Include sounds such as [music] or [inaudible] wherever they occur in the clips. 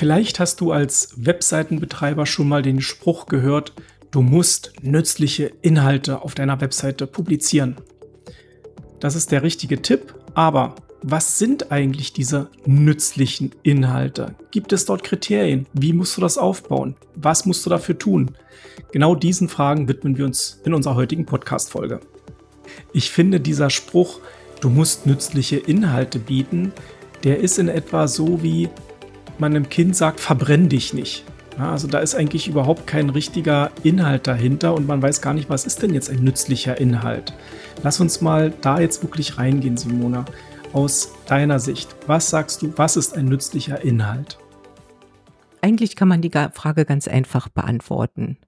Vielleicht hast du als Webseitenbetreiber schon mal den Spruch gehört, du musst nützliche Inhalte auf deiner Webseite publizieren. Das ist der richtige Tipp, aber was sind eigentlich diese nützlichen Inhalte? Gibt es dort Kriterien? Wie musst du das aufbauen? Was musst du dafür tun? Genau diesen Fragen widmen wir uns in unserer heutigen Podcast-Folge. Ich finde, dieser Spruch, du musst nützliche Inhalte bieten, der ist in etwa so wie, man einem Kind sagt, verbrenn dich nicht. also da ist eigentlich überhaupt kein richtiger Inhalt dahinter und man weiß gar nicht, was ist denn jetzt ein nützlicher Inhalt. Lass uns mal da jetzt wirklich reingehen, Simona. Aus deiner Sicht, was sagst du, was ist ein nützlicher Inhalt? Eigentlich kann man die Frage ganz einfach beantworten.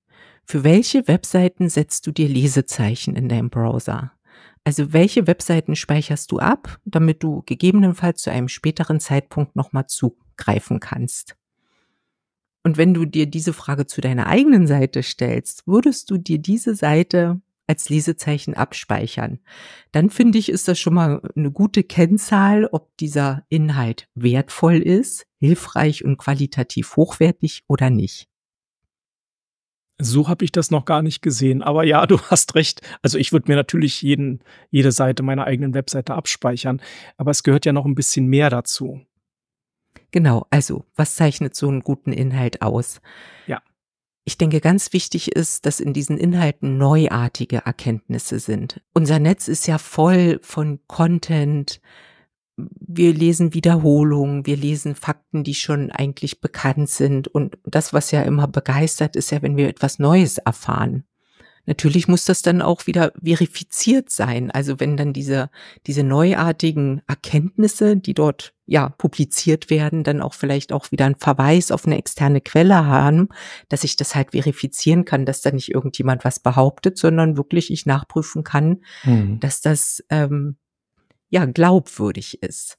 Für welche Webseiten setzt du dir Lesezeichen in deinem Browser? Also welche Webseiten speicherst du ab, damit du gegebenenfalls zu einem späteren Zeitpunkt nochmal zu, greifen kannst. Und wenn du dir diese Frage zu deiner eigenen Seite stellst, würdest du dir diese Seite als Lesezeichen abspeichern. Dann finde ich, ist das schon mal eine gute Kennzahl, ob dieser Inhalt wertvoll ist, hilfreich und qualitativ hochwertig oder nicht. So habe ich das noch gar nicht gesehen. Aber ja, [laughs] du hast recht. Also ich würde mir natürlich jeden, jede Seite meiner eigenen Webseite abspeichern. Aber es gehört ja noch ein bisschen mehr dazu. Genau, also was zeichnet so einen guten Inhalt aus? Ja. Ich denke, ganz wichtig ist, dass in diesen Inhalten neuartige Erkenntnisse sind. Unser Netz ist ja voll von Content. Wir lesen Wiederholungen, wir lesen Fakten, die schon eigentlich bekannt sind. Und das, was ja immer begeistert, ist ja, wenn wir etwas Neues erfahren. Natürlich muss das dann auch wieder verifiziert sein. Also wenn dann diese, diese neuartigen Erkenntnisse, die dort ja publiziert werden, dann auch vielleicht auch wieder einen Verweis auf eine externe Quelle haben, dass ich das halt verifizieren kann, dass da nicht irgendjemand was behauptet, sondern wirklich ich nachprüfen kann, mhm. dass das ähm, ja glaubwürdig ist.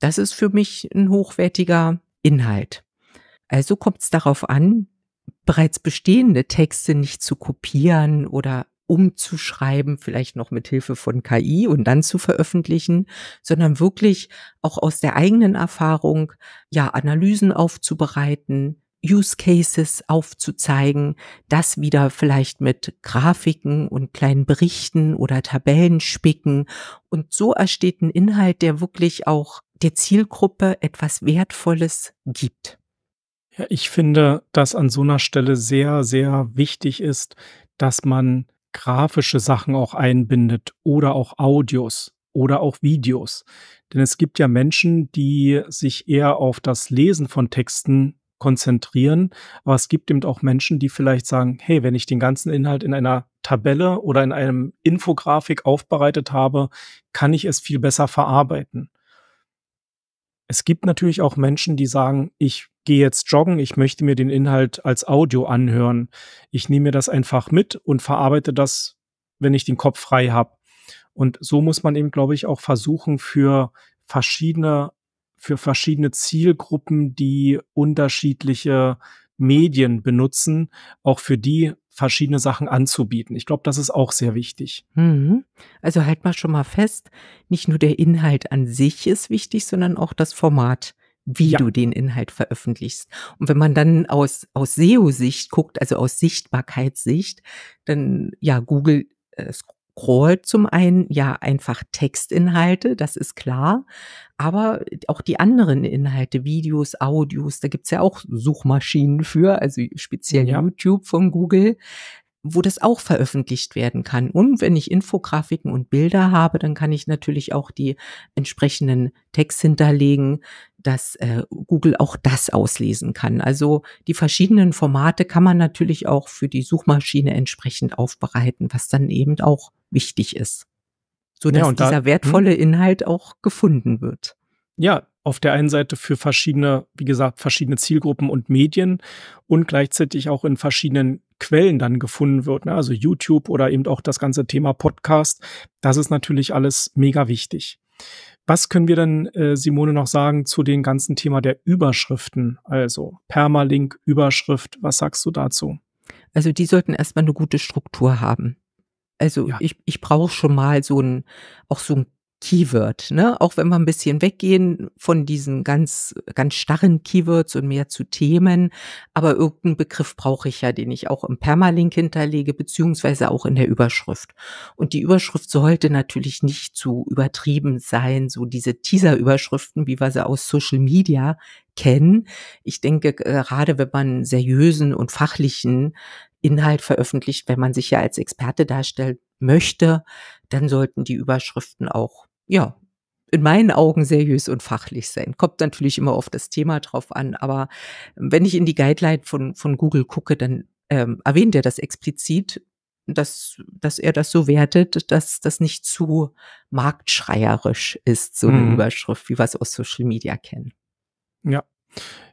Das ist für mich ein hochwertiger Inhalt. Also kommt es darauf an, bereits bestehende Texte nicht zu kopieren oder umzuschreiben, vielleicht noch mit Hilfe von KI und dann zu veröffentlichen, sondern wirklich auch aus der eigenen Erfahrung ja Analysen aufzubereiten, Use Cases aufzuzeigen, das wieder vielleicht mit Grafiken und kleinen Berichten oder Tabellen spicken. Und so ersteht ein Inhalt, der wirklich auch der Zielgruppe etwas Wertvolles gibt. Ja, ich finde, dass an so einer Stelle sehr, sehr wichtig ist, dass man grafische Sachen auch einbindet oder auch Audios oder auch Videos. Denn es gibt ja Menschen, die sich eher auf das Lesen von Texten konzentrieren, aber es gibt eben auch Menschen, die vielleicht sagen, hey, wenn ich den ganzen Inhalt in einer Tabelle oder in einem Infografik aufbereitet habe, kann ich es viel besser verarbeiten. Es gibt natürlich auch Menschen, die sagen, ich gehe jetzt joggen, ich möchte mir den Inhalt als Audio anhören. Ich nehme mir das einfach mit und verarbeite das, wenn ich den Kopf frei habe. Und so muss man eben, glaube ich, auch versuchen, für verschiedene, für verschiedene Zielgruppen, die unterschiedliche Medien benutzen, auch für die verschiedene Sachen anzubieten. Ich glaube, das ist auch sehr wichtig. Mhm. Also halt mal schon mal fest, nicht nur der Inhalt an sich ist wichtig, sondern auch das Format wie ja. du den Inhalt veröffentlichst. Und wenn man dann aus, aus SEO-Sicht guckt, also aus Sichtbarkeitssicht, dann ja, Google, äh, scrollt zum einen ja einfach Textinhalte, das ist klar, aber auch die anderen Inhalte, Videos, Audios, da gibt's ja auch Suchmaschinen für, also speziell ja. YouTube von Google wo das auch veröffentlicht werden kann. Und wenn ich Infografiken und Bilder habe, dann kann ich natürlich auch die entsprechenden Text hinterlegen, dass äh, Google auch das auslesen kann. Also die verschiedenen Formate kann man natürlich auch für die Suchmaschine entsprechend aufbereiten, was dann eben auch wichtig ist, sodass ja, dieser da, hm? wertvolle hm? Inhalt auch gefunden wird. Ja, auf der einen Seite für verschiedene, wie gesagt, verschiedene Zielgruppen und Medien und gleichzeitig auch in verschiedenen Quellen dann gefunden wird, ne? also YouTube oder eben auch das ganze Thema Podcast. Das ist natürlich alles mega wichtig. Was können wir denn, äh, Simone, noch sagen zu dem ganzen Thema der Überschriften? Also Permalink, Überschrift, was sagst du dazu? Also die sollten erstmal eine gute Struktur haben. Also ja. ich, ich brauche schon mal so ein, auch so ein Keyword, ne? Auch wenn wir ein bisschen weggehen von diesen ganz, ganz starren Keywords und mehr zu Themen. Aber irgendeinen Begriff brauche ich ja, den ich auch im Permalink hinterlege, beziehungsweise auch in der Überschrift. Und die Überschrift sollte natürlich nicht zu übertrieben sein, so diese Teaser-Überschriften, wie wir sie aus Social Media kennen. Ich denke, gerade wenn man seriösen und fachlichen Inhalt veröffentlicht, wenn man sich ja als Experte darstellen möchte, dann sollten die Überschriften auch, ja, in meinen Augen seriös und fachlich sein. Kommt natürlich immer auf das Thema drauf an, aber wenn ich in die Guideline von, von Google gucke, dann ähm, erwähnt er das explizit, dass, dass er das so wertet, dass das nicht zu marktschreierisch ist, so eine mhm. Überschrift, wie wir es aus Social Media kennen. Ja.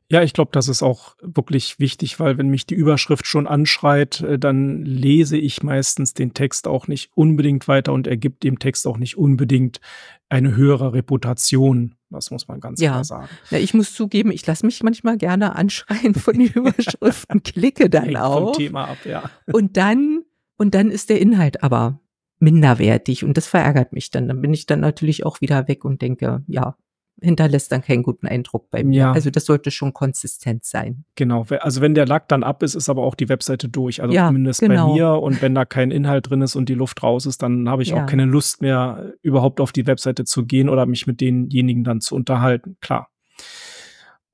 Ja, ich glaube, das ist auch wirklich wichtig, weil wenn mich die Überschrift schon anschreit, äh, dann lese ich meistens den Text auch nicht unbedingt weiter und ergibt dem Text auch nicht unbedingt eine höhere Reputation. Das muss man ganz ja. klar sagen. Ja, ich muss zugeben, ich lasse mich manchmal gerne anschreien von den [laughs] Überschriften, klicke dann auch. Vom Thema ab, ja. Und dann, und dann ist der Inhalt aber minderwertig und das verärgert mich dann. Dann bin ich dann natürlich auch wieder weg und denke, ja, hinterlässt dann keinen guten Eindruck bei mir. Ja. Also das sollte schon konsistent sein. Genau, also wenn der Lack dann ab ist, ist aber auch die Webseite durch. Also ja, zumindest genau. bei mir. Und wenn da kein Inhalt drin ist und die Luft raus ist, dann habe ich ja. auch keine Lust mehr, überhaupt auf die Webseite zu gehen oder mich mit denjenigen dann zu unterhalten. Klar.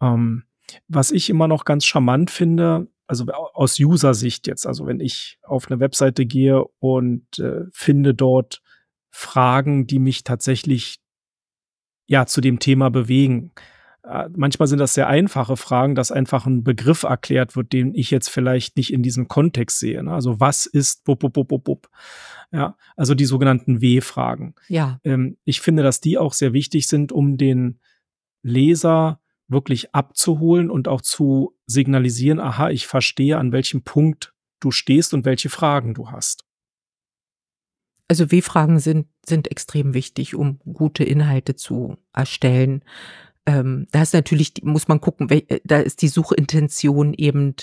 Ähm, was ich immer noch ganz charmant finde, also aus User-Sicht jetzt, also wenn ich auf eine Webseite gehe und äh, finde dort Fragen, die mich tatsächlich ja, zu dem Thema bewegen. Äh, manchmal sind das sehr einfache Fragen, dass einfach ein Begriff erklärt wird, den ich jetzt vielleicht nicht in diesem Kontext sehe. Ne? Also was ist bup, bup, bup, bup, bup. Ja, also die sogenannten W-Fragen. Ja. Ähm, ich finde, dass die auch sehr wichtig sind, um den Leser wirklich abzuholen und auch zu signalisieren, aha, ich verstehe, an welchem Punkt du stehst und welche Fragen du hast. Also W-Fragen sind, sind extrem wichtig, um gute Inhalte zu erstellen. Ähm, da ist natürlich, muss man gucken, äh, da ist die Suchintention eben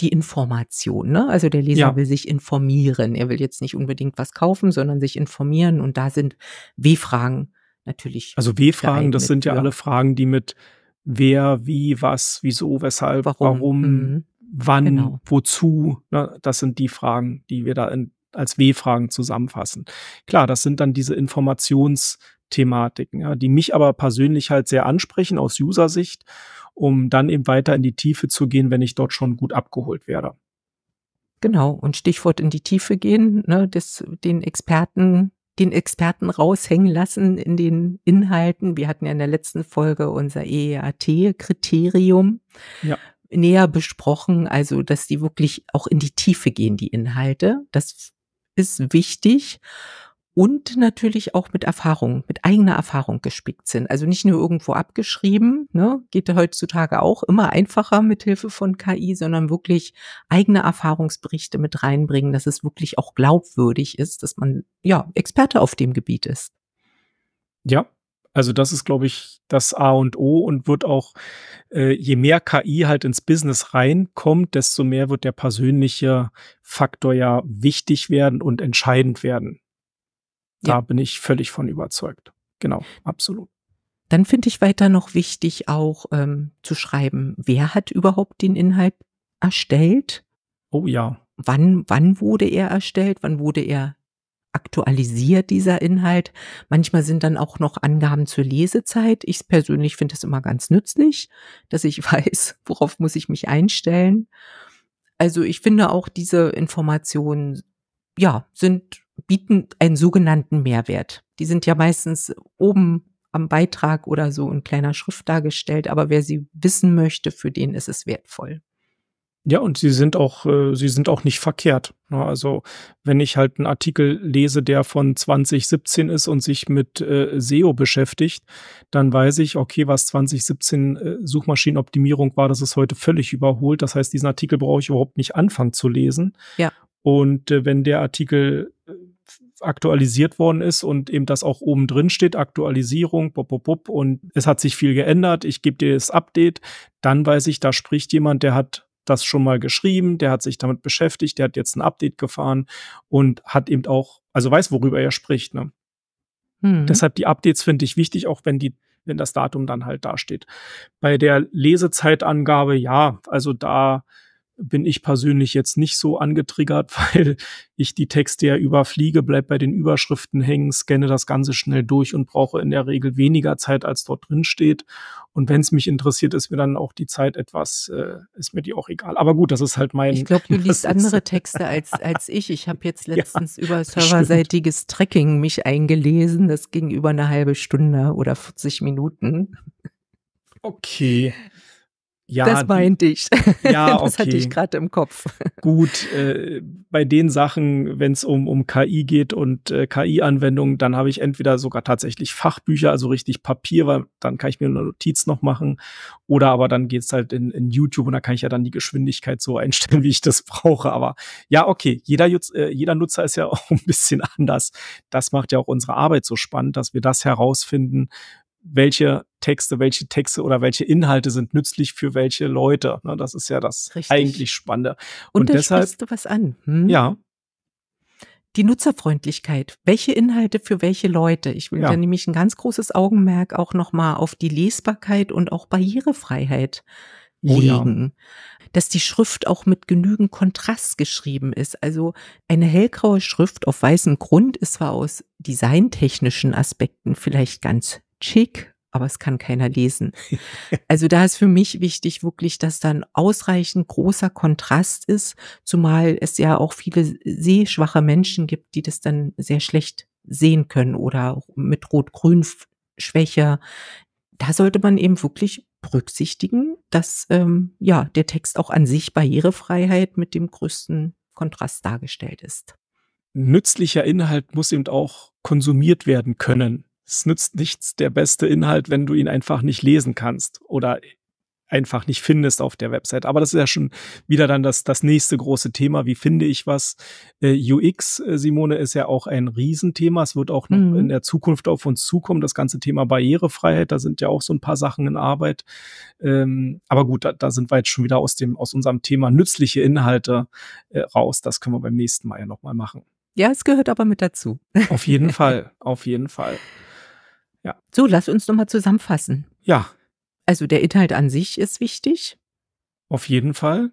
die Information. Ne? Also der Leser ja. will sich informieren. Er will jetzt nicht unbedingt was kaufen, sondern sich informieren. Und da sind W-Fragen natürlich. Also W-Fragen, das sind ja, ja, alle Fragen, die mit wer, wie, was, wieso, weshalb, warum, warum mhm. wann, genau. wozu. Ne? Das sind die Fragen, die wir da in als W-Fragen zusammenfassen. Klar, das sind dann diese Informationsthematiken, ja, die mich aber persönlich halt sehr ansprechen aus User-Sicht, um dann eben weiter in die Tiefe zu gehen, wenn ich dort schon gut abgeholt werde. Genau, und Stichwort in die Tiefe gehen, ne, das, den Experten, den Experten raushängen lassen in den Inhalten. Wir hatten ja in der letzten Folge unser EEAT-Kriterium. Ja näher besprochen, also dass die wirklich auch in die Tiefe gehen, die Inhalte. Das ist wichtig und natürlich auch mit Erfahrung, mit eigener Erfahrung gespickt sind. Also nicht nur irgendwo abgeschrieben, ne, geht heutzutage auch immer einfacher mit Hilfe von KI, sondern wirklich eigene Erfahrungsberichte mit reinbringen, dass es wirklich auch glaubwürdig ist, dass man ja Experte auf dem Gebiet ist. Ja, also das ist, glaube ich, das A und O und wird auch, äh, je mehr KI halt ins Business reinkommt, desto mehr wird der persönliche Faktor ja wichtig werden und entscheidend werden. Da ja. bin ich völlig von überzeugt. Genau, absolut. Dann finde ich weiter noch wichtig auch ähm, zu schreiben, wer hat überhaupt den Inhalt erstellt? Oh ja. Wann, wann wurde er erstellt? Wann wurde er aktualisiert dieser Inhalt. Manchmal sind dann auch noch Angaben zur Lesezeit. Ich persönlich finde das immer ganz nützlich, dass ich [laughs] weiß, worauf muss ich mich einstellen. Also ich finde auch diese Informationen, ja, sind, bieten einen sogenannten Mehrwert. Die sind ja meistens oben am Beitrag oder so in kleiner Schrift dargestellt, aber wer sie wissen möchte, für den ist es wertvoll. Ja, und sie sind auch, äh, sie sind auch nicht verkehrt. Ne? Also wenn ich halt einen Artikel lese, der von 2017 ist und sich mit äh, SEO beschäftigt, dann weiß ich, okay, was 2017 äh, Suchmaschinenoptimierung war, das ist heute völlig überholt. Das heißt, diesen Artikel brauche ich überhaupt nicht anfangen zu lesen. Ja. Und äh, wenn der Artikel äh, aktualisiert worden ist und eben das auch oben drin steht, Aktualisierung, pop, pop, pop, und es hat sich viel geändert, ich gebe dir das Update, dann weiß ich, da spricht jemand, der hat das schon mal geschrieben, der hat sich damit beschäftigt, der hat jetzt ein Update gefahren und hat eben auch, also weiß, worüber er spricht. Ne? Hm. Deshalb die Updates finde ich wichtig, auch wenn die wenn das Datum dann halt dasteht. Bei der Lesezeitangabe, ja, also da bin ich persönlich jetzt nicht so angetriggert, [laughs] weil ich die Texte ja überfliege, bleib bei den Überschriften hängen, scanne das Ganze schnell durch und brauche in der Regel weniger Zeit, als dort drin steht. Und wenn es mich interessiert, ist mir dann auch die Zeit etwas, äh, ist mir die auch egal. Aber gut, das ist halt mein. Ich glaube, du liest [laughs] andere Texte als, als ich. Ich habe jetzt [laughs] letztens ja, über serverseitiges stimmt. Tracking mich eingelesen. Das ging über eine halbe Stunde oder 40 Minuten. Okay. Ja, das meinte ich. Ja, [laughs] das okay. hatte ich gerade im Kopf. Gut, äh, bei den Sachen, wenn es um, um KI geht und äh, KI-Anwendungen, dann habe ich entweder sogar tatsächlich Fachbücher, also richtig Papier, weil dann kann ich mir eine Notiz noch machen. Oder aber dann geht es halt in, in YouTube und da kann ich ja dann die Geschwindigkeit so [laughs] einstellen, wie ich das brauche. Aber ja, okay, jeder, äh, jeder Nutzer ist ja [laughs] auch ein bisschen anders. Das macht ja auch unsere Arbeit so spannend, dass wir das herausfinden, welche Texte, welche Texte oder welche Inhalte sind nützlich für welche Leute. Ne, das ist ja das Richtig. eigentlich Spannende. Und, Und da deshalb, du was an. Hm? Ja. Die Nutzerfreundlichkeit. Welche Inhalte für welche Leute? Ich will ja. da nämlich ein ganz großes Augenmerk auch nochmal auf die Lesbarkeit und auch Barrierefreiheit legen. Oh ja. Dass die Schrift auch mit genügend Kontrast geschrieben ist. Also eine hellgraue Schrift auf weißem Grund ist zwar aus designtechnischen Aspekten vielleicht ganz schick, aber es kann keiner lesen. [laughs] Also da ist für mich wichtig wirklich, dass dann ausreichend großer Kontrast ist, zumal es ja auch viele sehschwache Menschen gibt, die das dann sehr schlecht sehen können oder mit Rot-Grün-Schwäche. Da sollte man eben wirklich berücksichtigen, dass ähm, ja der Text auch an sich Barrierefreiheit mit dem größten Kontrast dargestellt ist. Nützlicher Inhalt muss eben auch konsumiert werden können es nützt nichts der beste Inhalt, wenn du ihn einfach nicht lesen kannst oder einfach nicht findest auf der Website. Aber das ist ja schon wieder dann das, das nächste große Thema. Wie finde ich was? Äh, UX, äh, Simone, ist ja auch ein Riesenthema. Es wird auch noch mhm. in der Zukunft auf uns zukommen. Das ganze Thema Barrierefreiheit, da sind ja auch so ein paar Sachen in Arbeit. Ähm, aber gut, da, da, sind wir jetzt schon wieder aus dem, aus unserem Thema nützliche Inhalte äh, raus. Das können wir beim nächsten Mal ja nochmal machen. Ja, es gehört aber mit dazu. Auf jeden [laughs] Fall, auf jeden Fall. Ja. So, lass uns nochmal zusammenfassen. Ja. Also der Inhalt an sich ist wichtig. Auf jeden Fall.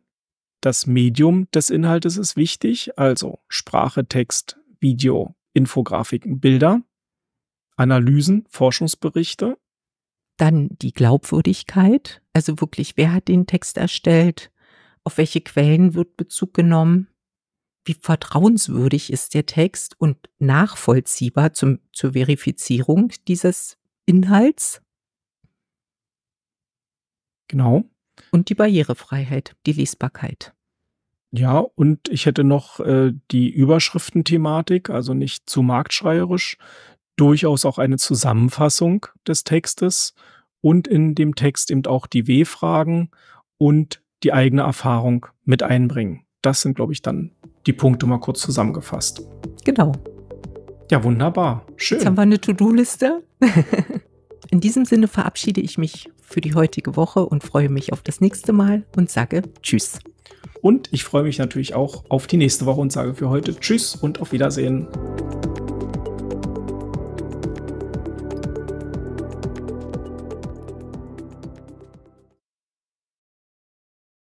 Das Medium des Inhaltes ist wichtig, also Sprache, Text, Video, Infografiken, Bilder, Analysen, Forschungsberichte. Dann die Glaubwürdigkeit, also wirklich, wer hat den Text erstellt, auf welche Quellen wird Bezug genommen wie vertrauenswürdig ist der Text und nachvollziehbar zum, zur Verifizierung dieses Inhalts? Genau. Und die Barrierefreiheit, die Lesbarkeit. Ja, und ich hätte noch äh, die Überschriftenthematik, also nicht zu marktschreierisch, durchaus auch eine Zusammenfassung des Textes und in dem Text eben auch die W-Fragen und die eigene Erfahrung mit einbringen. Das sind, glaube ich, dann die Punkte mal kurz zusammengefasst. Genau. Ja, wunderbar. Schön. Jetzt haben wir eine To-Do-Liste. [laughs] In diesem Sinne verabschiede ich mich für die heutige Woche und freue mich auf das nächste Mal und sage Tschüss. Und ich freue mich natürlich auch auf die nächste Woche und sage für heute Tschüss und auf Wiedersehen.